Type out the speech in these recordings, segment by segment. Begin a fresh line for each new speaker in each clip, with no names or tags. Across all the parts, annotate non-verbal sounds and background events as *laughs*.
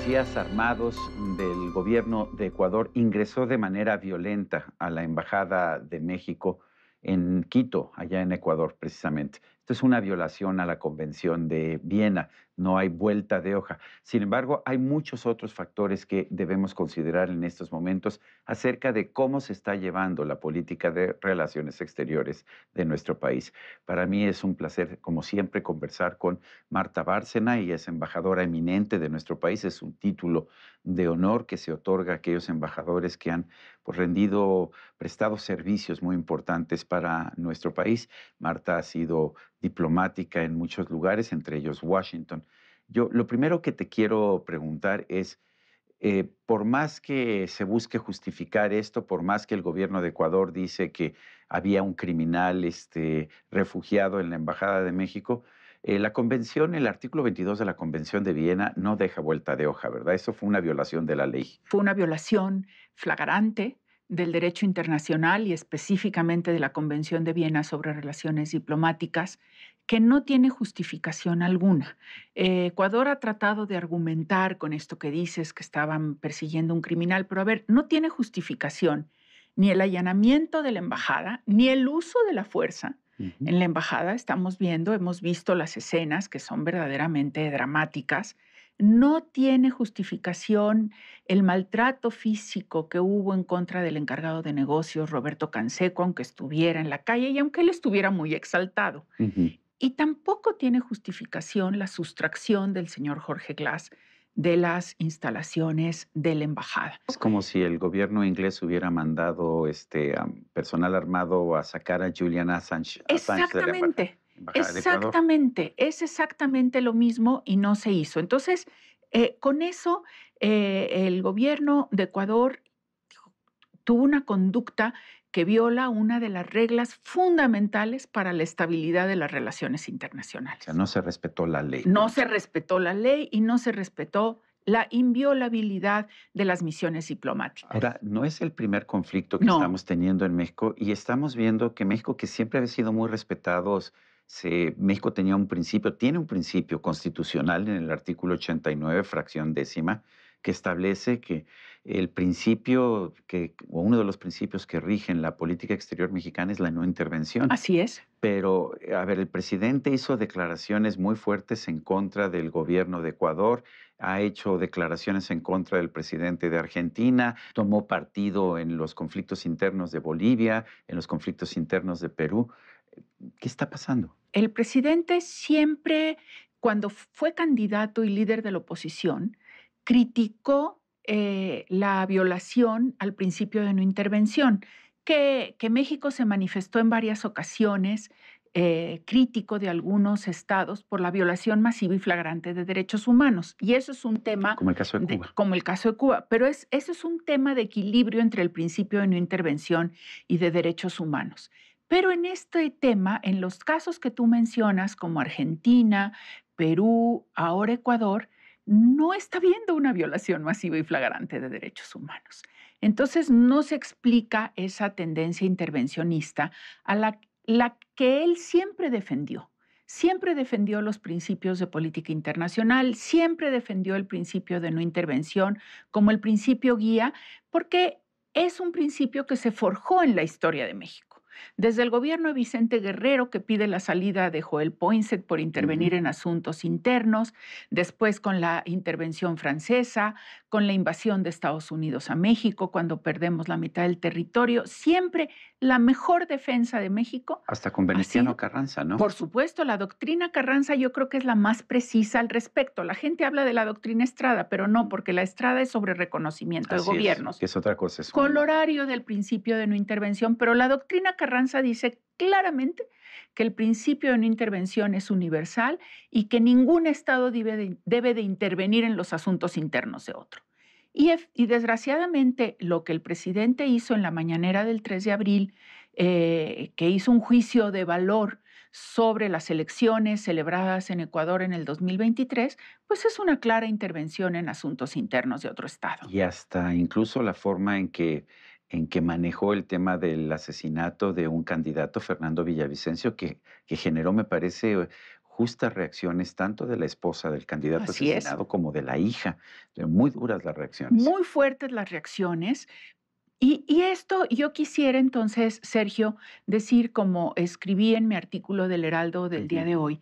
policías armados del gobierno de Ecuador ingresó de manera violenta a la Embajada de México en Quito, allá en Ecuador precisamente. Esto es una violación a la Convención de Viena, no hay vuelta de hoja. Sin embargo, hay muchos otros factores que debemos considerar en estos momentos acerca de cómo se está llevando la política de relaciones exteriores de nuestro país. Para mí es un placer, como siempre, conversar con Marta Bárcena, y es embajadora eminente de nuestro país, es un título de honor que se otorga a aquellos embajadores que han pues, rendido, prestado servicios muy importantes para nuestro país. Marta ha sido diplomática en muchos lugares, entre ellos Washington. Yo lo primero que te quiero preguntar es, eh, por más que se busque justificar esto, por más que el gobierno de Ecuador dice que había un criminal este, refugiado en la Embajada de México, eh, la convención, el artículo 22 de la Convención de Viena no deja vuelta de hoja, ¿verdad? Eso fue una violación de la ley.
Fue una violación flagrante del derecho internacional y específicamente de la Convención de Viena sobre Relaciones Diplomáticas, que no tiene justificación alguna. Eh, Ecuador ha tratado de argumentar con esto que dices, que estaban persiguiendo un criminal, pero a ver, no tiene justificación ni el allanamiento de la embajada, ni el uso de la fuerza. En la embajada estamos viendo, hemos visto las escenas que son verdaderamente dramáticas, no tiene justificación el maltrato físico que hubo en contra del encargado de negocios, Roberto Canseco, aunque estuviera en la calle y aunque él estuviera muy exaltado. Y tampoco tiene justificación la sustracción del señor Jorge Glass de las instalaciones de la embajada.
Es como si el gobierno inglés hubiera mandado este personal armado a sacar a Julian Assange. Exactamente.
Exactamente, es exactamente lo mismo y no se hizo. Entonces, eh, con eso, eh, el gobierno de Ecuador tuvo una conducta que viola una de las reglas fundamentales para la estabilidad de las relaciones internacionales.
O sea, no se respetó la ley.
No, se respetó la ley y no se respetó la inviolabilidad de las misiones diplomáticas.
Ahora, no es el primer conflicto que estamos teniendo en México y estamos viendo que México, que siempre ha sido muy respetado... México tenía un principio, tiene un principio constitucional en el artículo 89, fracción décima, que establece que el principio, que, o uno de los principios que rigen la política exterior mexicana es la no intervención. Así es. Pero, eh, a ver, el presidente hizo declaraciones muy fuertes en contra del gobierno de Ecuador, ha hecho declaraciones en contra del presidente de Argentina, tomó partido en los conflictos internos de Bolivia, en los conflictos internos de Perú. ¿Qué está pasando?
El presidente siempre, cuando fue candidato y líder de la oposición, criticó eh, la violación al principio de no intervención, que, México se manifestó en varias ocasiones eh, crítico de algunos estados por la violación masiva y flagrante de derechos humanos. Y eso es un tema... Como el caso de Cuba. como el caso de Cuba. Pero eso es un tema de equilibrio entre el principio de no intervención y de derechos humanos. Pero en este tema, en los casos que tú mencionas, como Argentina, Perú, ahora Ecuador, no está viendo una violación masiva y flagrante de derechos humanos. Entonces, no se explica esa tendencia intervencionista a la, la que él siempre defendió siempre defendió los principios de política internacional, siempre defendió el principio de no intervención como el principio guía, porque es un principio que se forjó en la historia de México. Desde el gobierno de Vicente Guerrero, que pide la salida de Joel Poinsett por intervenir en asuntos internos, después con la intervención francesa, con la invasión de Estados Unidos a México, cuando perdemos la mitad del territorio, siempre la mejor defensa de México.
Hasta con Veneciano Carranza, ¿no? Por
supuesto, la doctrina Carranza yo creo que es la más precisa al respecto. La gente habla de la doctrina Estrada, pero no, porque la Estrada es sobre reconocimiento de gobiernos. que es otra cosa. Colorario del principio de no intervención, pero la doctrina Carranza dice claramente que el principio de no intervención es universal y que ningún Estado debe de, intervenir en los asuntos internos de otro. Y, desgraciadamente lo que el presidente hizo en la mañanera del 3 de abril, eh, que hizo un juicio de valor sobre las elecciones celebradas en Ecuador en el 2023, pues es una clara intervención en asuntos internos de otro Estado.
Y hasta incluso la forma en que en que manejó el tema del asesinato de un candidato, Fernando Villavicencio, que, generó, me parece, eh, justas reacciones tanto de la esposa del candidato asesinado como de la hija. Muy duras las reacciones. Muy
fuertes las reacciones. Y, esto yo quisiera entonces, Sergio, decir como escribí en mi artículo del Heraldo del día de hoy,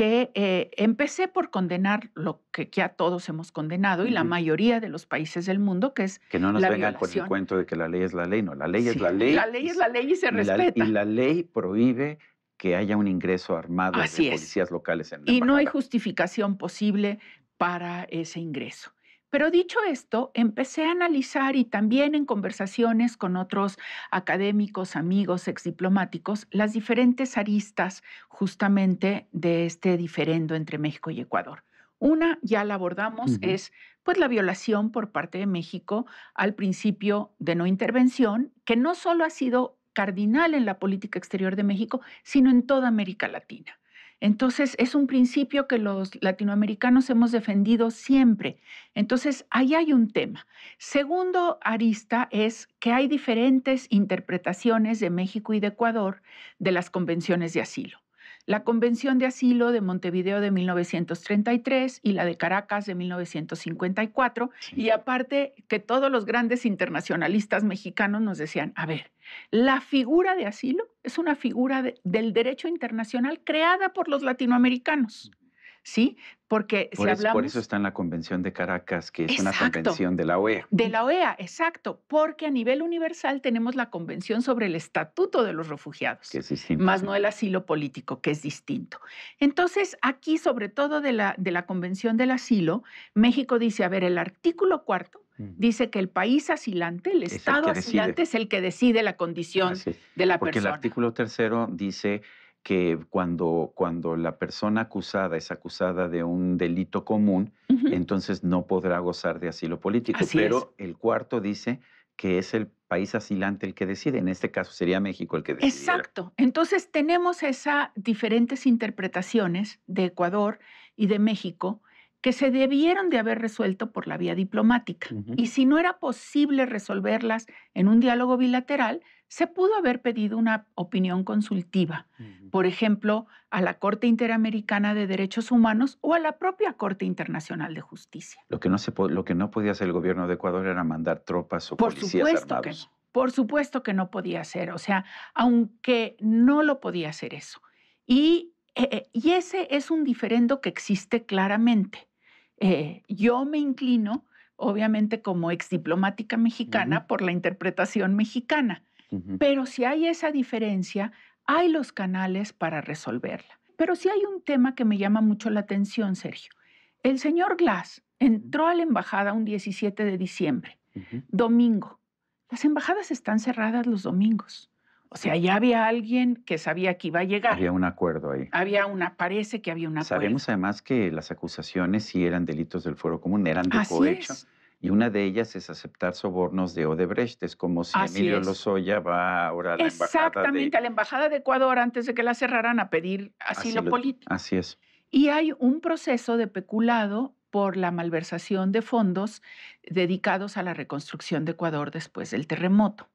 que eh, empecé por condenar lo que ya todos hemos condenado y la mayoría de los países del mundo, que es. Que no nos vengan por el
cuento de que la ley es la ley, no, la ley es *laughs* la ley. La
ley es la ley y se respeta. y la
ley prohíbe que haya un ingreso armado de policías locales en
Y no hay justificación posible para ese ingreso. Pero dicho esto, empecé a analizar y también en conversaciones con otros académicos, amigos, exdiplomáticos, las diferentes aristas justamente de este diferendo entre México y Ecuador. Una, ya la abordamos, es pues la violación por parte de México al principio de no intervención, que no solo ha sido cardinal en la política exterior de México, sino en toda América Latina. Entonces, es un principio que los latinoamericanos hemos defendido siempre. Entonces, ahí hay un tema. Segundo arista es que hay diferentes interpretaciones de México y de Ecuador de las convenciones de asilo la Convención de Asilo de Montevideo de 1933 y la de Caracas de 1954, y aparte que todos los grandes internacionalistas mexicanos nos decían, a ver, la figura de asilo es una figura del derecho internacional creada por los latinoamericanos. ¿sí? Porque se habla. por eso
está en la Convención de Caracas, que es una convención de la OEA.
De la OEA, exacto, porque a nivel universal tenemos la Convención sobre el Estatuto de los Refugiados, más no el asilo político, que es distinto. Entonces, aquí, sobre todo de la, Convención del Asilo, México dice, a ver, el artículo cuarto dice que el país asilante, el Estado asilante, es el que decide la condición
de la persona. Porque el artículo tercero dice que cuando, cuando la persona acusada es acusada de un delito común, entonces no podrá gozar de asilo político. Pero el cuarto dice que es el país asilante el que decide. En este caso sería México el que decide. Exacto.
Entonces tenemos esas diferentes interpretaciones de Ecuador y de México que se debieron de haber resuelto por la vía diplomática. Y si no era posible resolverlas en un diálogo bilateral, se pudo haber pedido una opinión consultiva, por ejemplo, a la Corte Interamericana de Derechos Humanos o a la propia Corte Internacional de Justicia.
Lo que no, se, lo que no podía hacer el gobierno de Ecuador era mandar tropas o por supuesto Que
por supuesto que no podía hacer, o sea, aunque no lo podía hacer eso. Y, eh, eh, y ese es un diferendo que existe claramente. Eh, yo me inclino, obviamente, como exdiplomática mexicana, por la interpretación mexicana pero si hay esa diferencia, hay los canales para resolverla. Pero sí hay un tema que me llama mucho la atención, Sergio. El señor Glass entró a la embajada un 17 de diciembre, domingo. Las embajadas están cerradas los domingos. O sea, ya había alguien que sabía que iba a llegar. Había un
acuerdo ahí.
Había una, parece que había un
acuerdo. Sabemos además que las acusaciones si eran delitos del Foro común, eran de y una de ellas es aceptar sobornos de Odebrecht. Es como si Emilio Lozoya va ahora a la Exactamente, a la
Embajada de Ecuador antes de que la cerraran a pedir asilo, político. Así es. Y hay un proceso de peculado por la malversación de fondos dedicados a la reconstrucción de Ecuador después del terremoto.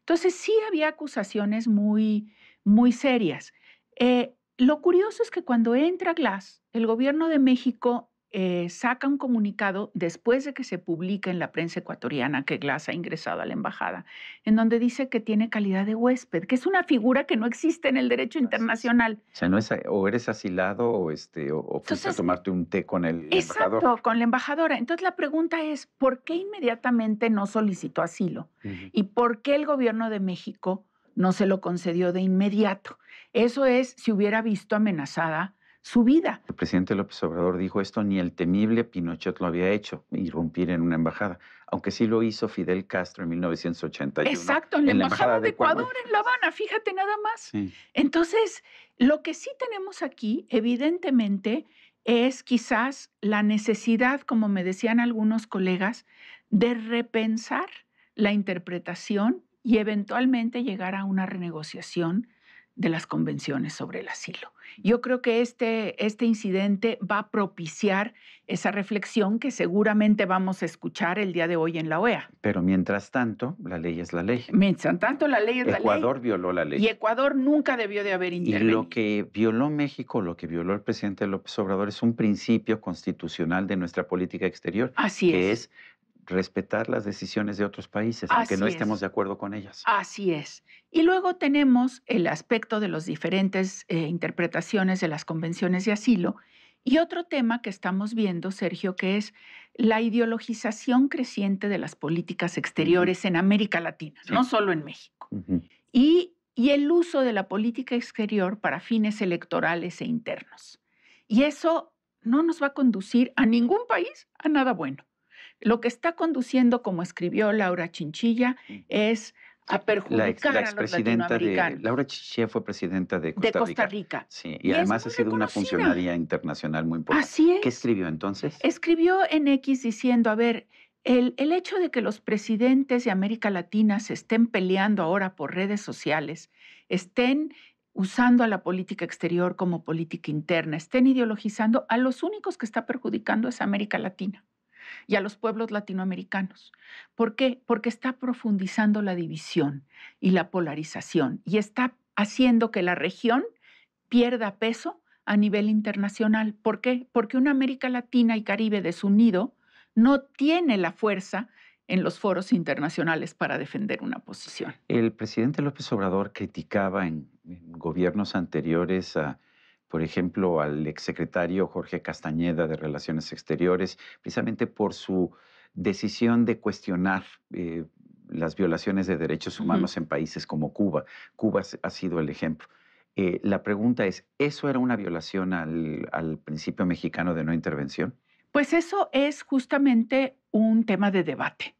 Entonces sí había acusaciones muy, muy serias. Eh, lo curioso es que cuando entra Glass, el gobierno de México eh, saca un comunicado después de que se publica en la prensa ecuatoriana que Glass ha ingresado a la embajada, en donde dice que tiene calidad de huésped, que es una figura que no existe en el derecho internacional.
O sea, es, o eres asilado o, este, o, a tomarte un té con el embajador. Exacto,
con la embajadora. Entonces la pregunta es, ¿por qué inmediatamente no solicitó asilo? ¿Y por qué el gobierno de México no se lo concedió de inmediato? Eso es si hubiera visto amenazada su vida.
El presidente López Obrador dijo esto, ni el temible Pinochet lo había hecho, irrumpir en una embajada, aunque sí lo hizo Fidel Castro en 1981. Exacto, en la, embajada, de Ecuador,
en La Habana, fíjate nada más. Entonces, lo que sí tenemos aquí, evidentemente, es quizás la necesidad, como me decían algunos colegas, de repensar la interpretación y eventualmente llegar a una renegociación de las convenciones sobre el asilo. Yo creo que este, este incidente va a propiciar esa reflexión que seguramente vamos a escuchar el día de hoy en la OEA.
Pero mientras tanto, la ley es la ley.
Mientras tanto, la ley es Ecuador la ley. Ecuador
violó la ley. Y
Ecuador nunca debió de haber intervenido. Y lo
que violó México, lo que violó el presidente López Obrador es un principio constitucional de nuestra política exterior. Así es respetar las decisiones de otros países, aunque no estemos de acuerdo con ellas.
Así es. Y luego tenemos el aspecto de las diferentes eh, interpretaciones de las convenciones de asilo. Y otro tema que estamos viendo, Sergio, que es la ideologización creciente de las políticas exteriores en América Latina, no solo en México. y, el uso de la política exterior para fines electorales e internos. Y eso no nos va a conducir a ningún país a nada bueno. Lo que está conduciendo, como escribió Laura Chinchilla, es a perjudicar la a los latinoamericanos. De,
Laura Chinchilla fue presidenta de Costa, Rica.
Sí, y, además ha
sido una funcionaria internacional muy importante. ¿Qué escribió entonces?
Escribió en X diciendo, a ver, el, el hecho de que los presidentes de América Latina se estén peleando ahora por redes sociales, estén usando a la política exterior como política interna, estén ideologizando, a los únicos que está perjudicando es América Latina y a los pueblos latinoamericanos. ¿Por qué? Porque está profundizando la división y la polarización y está haciendo que la región pierda peso a nivel internacional. ¿Por qué? Porque una América Latina y Caribe desunido no tiene la fuerza en los foros internacionales para defender una posición.
El presidente López Obrador criticaba en, en gobiernos anteriores a por ejemplo, al exsecretario Jorge Castañeda de Relaciones Exteriores, precisamente por su decisión de cuestionar eh, las violaciones de derechos humanos en países como Cuba. Cuba ha sido el ejemplo. Eh, la pregunta es, ¿eso era una violación al principio mexicano de no intervención?
Pues eso es justamente un tema de debate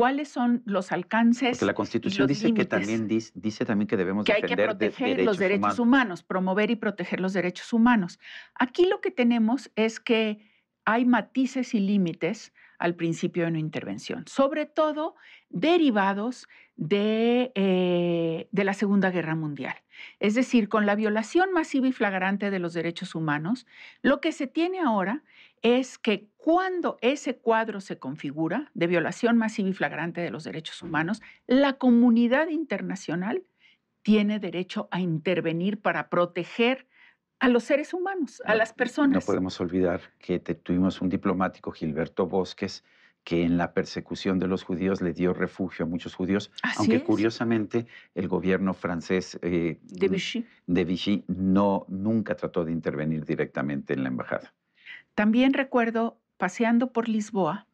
cuáles son los alcances. Porque la Constitución dice que también
dice, también que debemos defender hay que proteger los derechos
humanos. promover y proteger los derechos humanos. Aquí lo que tenemos es que hay matices y límites al principio de no intervención, sobre todo derivados de, eh, de la Segunda Guerra Mundial. Es decir, con la violación masiva y flagrante de los derechos humanos, lo que se tiene ahora es que cuando ese cuadro se configura de violación masiva y flagrante de los derechos humanos, la comunidad internacional tiene derecho a intervenir para proteger a los seres humanos, a las personas. No
podemos olvidar que tuvimos un diplomático, Gilberto Bosques, que en la persecución de los judíos le dio refugio a muchos judíos, aunque curiosamente el gobierno francés de, Vichy. de, no nunca trató de intervenir directamente en la embajada.
También recuerdo paseando por Lisboa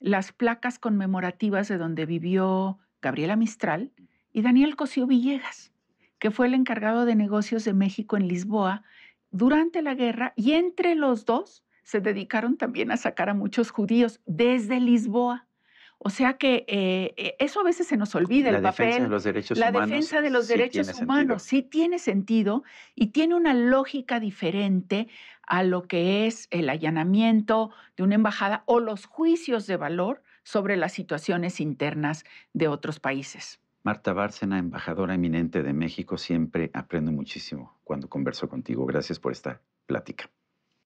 las placas conmemorativas de donde vivió Gabriela Mistral y Daniel Cosío Villegas, que fue el encargado de negocios de México en Lisboa durante la guerra y entre los dos se dedicaron también a sacar a muchos judíos desde Lisboa. O sea que eh, eh, eso a veces se nos olvida la el papel. La defensa de los derechos la humanos. defensa de los derechos humanos sí tiene sentido y tiene una lógica diferente a lo que es el allanamiento de una embajada o los juicios de valor sobre las situaciones internas de otros países.
Marta Bárcena, embajadora eminente de México, siempre aprendo muchísimo cuando converso contigo. Gracias por esta plática.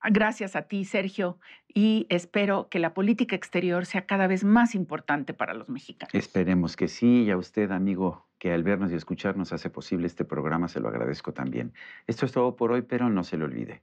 Ah, gracias a ti, Sergio, y espero que la política exterior sea cada vez más importante para los mexicanos.
Esperemos que sí, y a usted, amigo, que al vernos y escucharnos hace posible este programa, se lo agradezco también. Esto es todo por hoy, pero no se lo olvide.